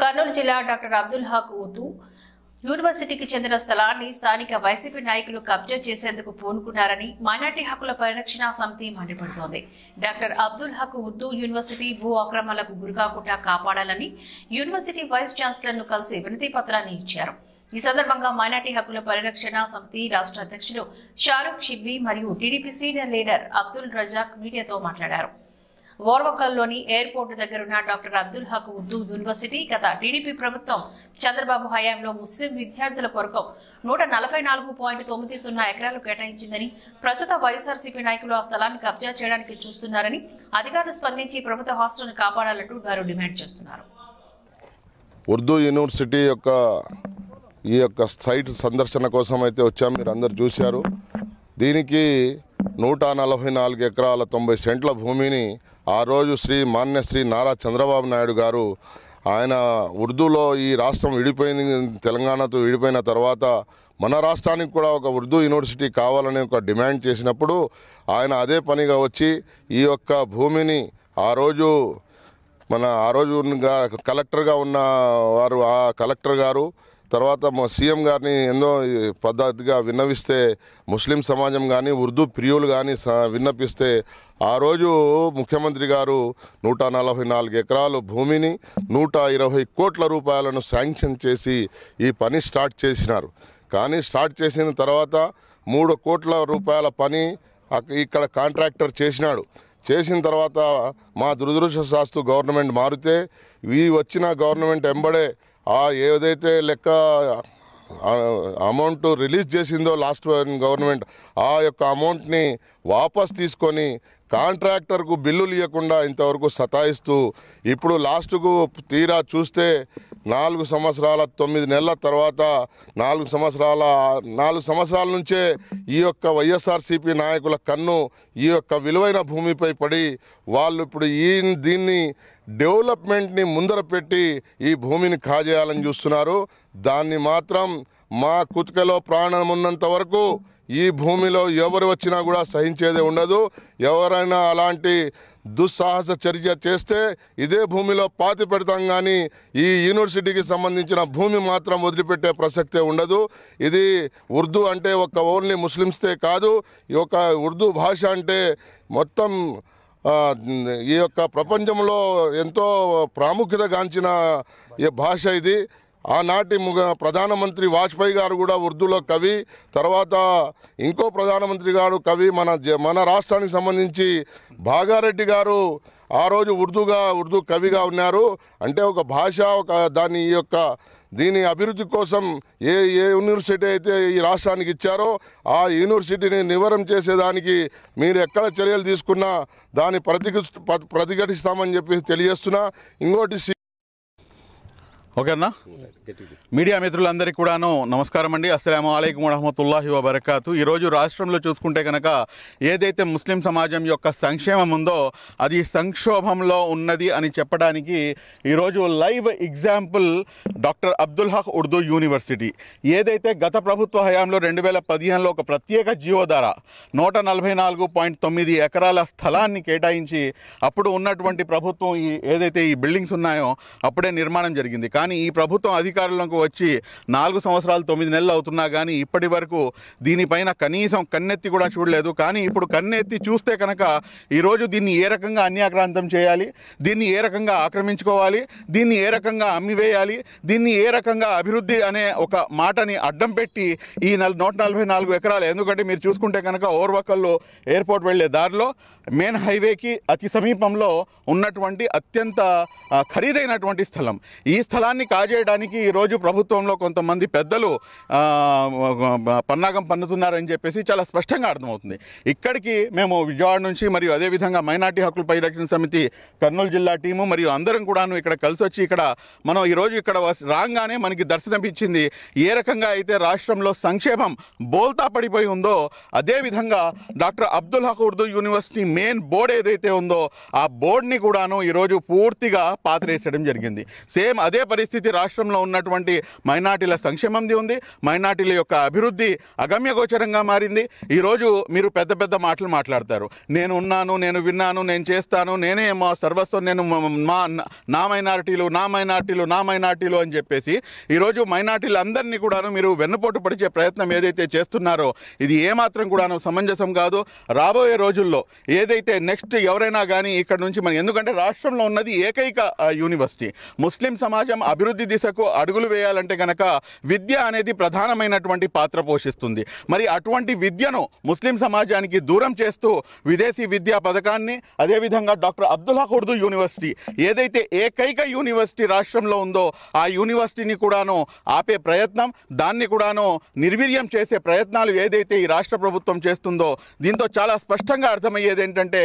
కర్నూలు జిల్లా డాక్టర్ అబ్దుల్ హక్ ఉర్దూ యూనివర్సిటీకి చెందిన స్థలాన్ని స్థానిక వైసీపీ నాయకులు కబ్జా చేసేందుకు పూనుకున్నారని మైనార్టీ హక్కుల పరిరక్షణ సమితి మండిపడుతోంది డాక్టర్ అబ్దుల్ హక్ ఉర్దూ యూనివర్సిటీ భూ అక్రమాలకు గురికాకుండా కాపాడాలని యూనివర్సిటీ వైస్ ఛాన్సలర్ను కలిసి వినతి పత్రాన్ని ఇచ్చారు ఈ సందర్భంగా మైనార్టీ హక్కుల పరిరక్షణ సమితి రాష్ట్ర అధ్యక్షులు షారూక్ షిబ్బి మరియు టీడీపీ సీనియర్ లీడర్ అబ్దుల్ రజాక్ మీడియాతో మాట్లాడారు ఓర్వకల్లోని ఎయిర్పోర్ట్ దగ్గరున్న డాక్టర్ అబ్దుల్ హక్ ఉర్దూ యూనివర్సిటీ గత టీడీపీ ప్రభుత్వం చంద్రబాబు హయాంలో ముస్లిం విద్యార్థుల కొరకు నూట నలభై నాలుగు పాయింట్ తొమ్మిది సున్నా ఎకరాలు కేటాయించిందని ప్రస్తుత వైఎస్ఆర్సీపీ నాయకులు ఆ స్థలాన్ని కబ్జా చేయడానికి చూస్తున్నారని అధికారులు స్పందించి ప్రభుత్వ హాస్టల్ను కాపాడాలంటూ వారు డిమాండ్ చేస్తున్నారు ఉర్దూ యూనివర్సిటీ యొక్క ఈ యొక్క సైట్ సందర్శన కోసం అయితే వచ్చాము మీరు అందరు చూశారు దీనికి నూట నలభై నాలుగు ఎకరాల తొంభై సెంట్ల భూమిని ఆ రోజు శ్రీ మాన్య శ్రీ నారా చంద్రబాబు నాయుడు గారు ఆయన ఉర్దూలో ఈ రాష్ట్రం విడిపోయింది తెలంగాణతో విడిపోయిన తర్వాత మన రాష్ట్రానికి కూడా ఒక ఉర్దూ యూనివర్సిటీ కావాలని ఒక డిమాండ్ చేసినప్పుడు ఆయన అదే పనిగా వచ్చి ఈ యొక్క భూమిని ఆ రోజు మన ఆ రోజు కలెక్టర్గా ఉన్న వారు ఆ కలెక్టర్ గారు తర్వాత మా సీఎం గారిని ఎన్నో పద్ధతిగా విన్నవిస్తే ముస్లిం సమాజం కానీ ఉర్దూ ప్రియులు కానీ విన్నపిస్తే ఆ రోజు ముఖ్యమంత్రి గారు నూట నలభై నాలుగు ఎకరాలు భూమిని నూట ఇరవై కోట్ల రూపాయలను శాంక్షన్ చేసి ఈ పని స్టార్ట్ చేసినారు కానీ స్టార్ట్ చేసిన తర్వాత మూడు కోట్ల రూపాయల పని ఇక్కడ కాంట్రాక్టర్ చేసినాడు చేసిన తర్వాత మా దురదృష్టశాస్తు గవర్నమెంట్ మారితే ఈ వచ్చిన గవర్నమెంట్ ఎంబడే ఏదైతే లెక్క అమౌంట్ రిలీజ్ చేసిందో లాస్ట్ గవర్నమెంట్ ఆ యొక్క అమౌంట్ని వాపస్ తీసుకొని కాంట్రాక్టర్కు బిల్లులు ఇవ్వకుండా ఇంతవరకు సతాయిస్తూ ఇప్పుడు లాస్ట్కు తీరా చూస్తే నాలుగు సంవత్సరాల తొమ్మిది నెలల తర్వాత నాలుగు సంవత్సరాల నాలుగు సంవత్సరాల నుంచే ఈ యొక్క వైఎస్ఆర్సీపీ నాయకుల కన్ను ఈ యొక్క విలువైన భూమిపై పడి వాళ్ళు ఇప్పుడు ఈ దీన్ని డెవలప్మెంట్ని ముందర పెట్టి ఈ భూమిని కాజేయాలని చూస్తున్నారు దాన్ని మాత్రం మా కుతుకలో ప్రాణం ఉన్నంత వరకు ఈ భూమిలో ఎవరు వచ్చినా కూడా సహించేదే ఉండదు ఎవరైనా అలాంటి దుస్సాహస చర్య చేస్తే ఇదే భూమిలో పాతి పెడతాం కానీ ఈ యూనివర్సిటీకి సంబంధించిన భూమి మాత్రం వదిలిపెట్టే ప్రసక్తే ఉండదు ఇది ఉర్దూ అంటే ఒక ఓన్లీ ముస్లిమ్స్తే కాదు ఈ యొక్క ఉర్దూ భాష అంటే మొత్తం ఈ యొక్క ప్రపంచంలో ఎంతో ప్రాముఖ్యత గాంచిన ఈ భాష ఇది ఆనాటి ముగ ప్రధానమంత్రి వాజ్పేయి గారు కూడా ఉర్దూలో కవి తర్వాత ఇంకో ప్రధానమంత్రి గారు కవి మన మన రాష్ట్రానికి సంబంధించి భాగారెడ్డి గారు ఆ రోజు ఉర్దూగా ఉర్దూ కవిగా ఉన్నారు అంటే ఒక భాష ఒక దాని యొక్క దీని అభివృద్ధి కోసం ఏ ఏ యూనివర్సిటీ అయితే ఈ రాష్ట్రానికి ఇచ్చారో ఆ యూనివర్సిటీని నివరం చేసేదానికి మీరు ఎక్కడ చర్యలు తీసుకున్నా దాన్ని ప్రతిఘ ప్రతిఘటిస్తామని చెప్పి తెలియజేస్తున్నా ఇంకోటి ఓకేనా మీడియా మిత్రులందరికీ కూడాను నమస్కారం అండి అస్సలం అయికం వరహమతుల్లాహి వబర్కాతు ఈరోజు రాష్ట్రంలో చూసుకుంటే కనుక ఏదైతే ముస్లిం సమాజం యొక్క సంక్షేమం ఉందో అది సంక్షోభంలో ఉన్నది అని చెప్పడానికి ఈరోజు live example doctor Abdul Haq Urdu university ఏదైతే గత ప్రభుత్వ హయాంలో రెండు వేల పదిహేనులో ఒక ప్రత్యేక జీవోధార ధర నూట నలభై నాలుగు పాయింట్ తొమ్మిది ఎకరాల స్థలాన్ని కేటాయించి అప్పుడు ఉన్నటువంటి ప్రభుత్వం ఈ ఏదైతే ఈ బిల్డింగ్స్ ఉన్నాయో అప్పుడే నిర్మాణం జరిగింది కానీ కానీ ఈ ప్రభుత్వం అధికారంలోకి వచ్చి నాలుగు సంవత్సరాలు తొమ్మిది నెలలు అవుతున్నా కానీ ఇప్పటి వరకు దీనిపైన కనీసం కన్నెత్తి కూడా చూడలేదు కానీ ఇప్పుడు కన్నెత్తి చూస్తే కనుక ఈరోజు దీన్ని ఏ రకంగా అన్యాక్రాంతం చేయాలి దీన్ని ఏ రకంగా ఆక్రమించుకోవాలి దీన్ని ఏ రకంగా అమ్మివేయాలి దీన్ని ఏ రకంగా అభివృద్ధి అనే ఒక మాటని అడ్డం పెట్టి ఈ నల్ నూట నలభై నాలుగు ఎకరాలు ఎందుకంటే మీరు చూసుకుంటే కనుక ఓర్వకల్లు ఎయిర్పోర్ట్ వెళ్ళే దారిలో మెయిన్ హైవేకి అతి సమీపంలో ఉన్నటువంటి అత్యంత ఖరీదైనటువంటి స్థలం ఈ స్థలాన్ని చట్టాన్ని కాజేయడానికి ఈరోజు ప్రభుత్వంలో కొంతమంది పెద్దలు పన్నాగం పన్నుతున్నారని చెప్పేసి చాలా స్పష్టంగా అర్థమవుతుంది ఇక్కడికి మేము విజయవాడ నుంచి మరియు అదేవిధంగా మైనార్టీ హక్కుల పరిరక్షణ సమితి కర్నూలు జిల్లా టీము మరియు అందరం కూడాను ఇక్కడ కలిసి వచ్చి ఇక్కడ మనం ఈరోజు ఇక్కడ రాగానే మనకి దర్శనమిచ్చింది ఏ రకంగా అయితే రాష్ట్రంలో సంక్షేమం బోల్తా పడిపోయి ఉందో అదేవిధంగా doctor Abdul Haq Urdu university main board ఏదైతే ఉందో ఆ బోర్డ్ని కూడాను ఈరోజు పూర్తిగా పాతరేసడం జరిగింది సేమ్ అదే పరిస్థితి పరిస్థితి రాష్ట్రంలో ఉన్నటువంటి మైనార్టీల సంక్షేమంది ఉంది మైనార్టీల యొక్క అభివృద్ధి అగమ్యగోచరంగా మారింది ఈరోజు మీరు పెద్ద పెద్ద మాటలు మాట్లాడతారు నేను ఉన్నాను నేను విన్నాను నేను చేస్తాను నేనే మా సర్వస్వం నేను మా నా మైనార్టీలు నా మైనార్టీలు నా మైనార్టీలు అని చెప్పేసి ఈరోజు అందరినీ కూడాను మీరు వెన్నుపోటు పడిచే ప్రయత్నం ఏదైతే చేస్తున్నారో ఇది ఏమాత్రం కూడాను సమంజసం కాదు రాబోయే రోజుల్లో ఏదైతే నెక్స్ట్ ఎవరైనా కానీ ఇక్కడ నుంచి మనం ఎందుకంటే రాష్ట్రంలో ఉన్నది ఏకైక యూనివర్సిటీ ముస్లిం సమాజం అభివృద్ధి దిశకు అడుగులు వేయాలంటే కనుక విద్య అనేది ప్రధానమైనటువంటి పాత్ర పోషిస్తుంది మరి అటువంటి విద్యను ముస్లిం సమాజానికి దూరం చేస్తూ విదేశీ విద్యా పథకాన్ని అదేవిధంగా డాక్టర్ అబ్దుల్లా ఉర్దూ యూనివర్సిటీ ఏదైతే ఏకైక యూనివర్సిటీ రాష్ట్రంలో ఉందో ఆ యూనివర్సిటీని కూడాను ఆపే ప్రయత్నం దాన్ని కూడాను నిర్వీర్యం చేసే ప్రయత్నాలు ఏదైతే ఈ రాష్ట్ర ప్రభుత్వం చేస్తుందో దీంతో చాలా స్పష్టంగా అర్థమయ్యేది ఏంటంటే